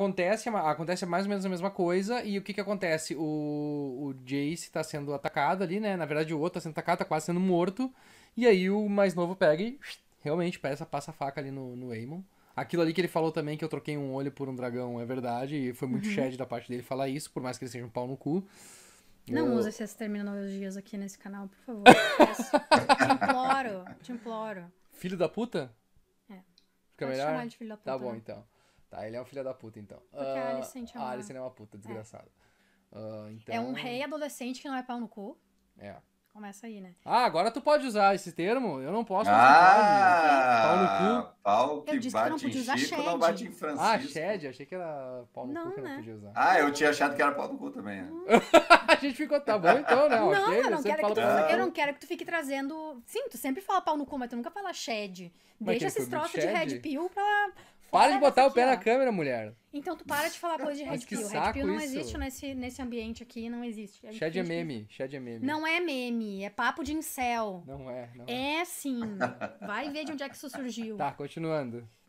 acontece, acontece mais ou menos a mesma coisa. E o que que acontece? O, o Jace tá sendo atacado ali, né? Na verdade, o outro tá sendo atacado, tá quase sendo morto. E aí o mais novo pega e realmente passa, passa a faca ali no, no Aemon. Aquilo ali que ele falou também, que eu troquei um olho por um dragão, é verdade. E foi muito uhum. da parte dele falar isso, por mais que ele seja um pau no cu. Não eu... use essas terminologias aqui nesse canal, por favor. te imploro, te imploro. Filho da puta? É. Fica Pode melhor? Chamar de filho da tá puta, tá bom, né? então. Tá, ele é um filho da puta, então. Porque uh, ah, a Alicent é uma... A é uma puta, desgraçada. É. Uh, então... é um ah, é. Ah, é então rei adolescente que não é pau no cu. É. Começa aí, né? Ah, agora tu pode usar esse termo? Eu não posso usar. Ah, pau no cu. Pau que eu disse bate que não podia usar em Chico, shed. não bate em Francisco. Ah, shed. Achei que era pau no não, cu que né? não podia usar. Ah, eu tinha achado que era pau no cu também. Né? a gente ficou, tá bom então, né? Não, okay, eu, não quero que tu, eu não quero que tu fique trazendo... Sim, tu sempre fala pau no cu, mas tu nunca fala shed. Deixa esses troços de red pill pra, para de botar o pé na câmera, mulher. Então tu para de falar coisa de Red Mas que Pill. Red Pill não isso. existe nesse, nesse ambiente aqui, não existe. É Shed é meme, Shed é meme. Não é meme, é papo de incel. Não é, não é. É sim. Vai ver de onde é que isso surgiu. Tá, continuando.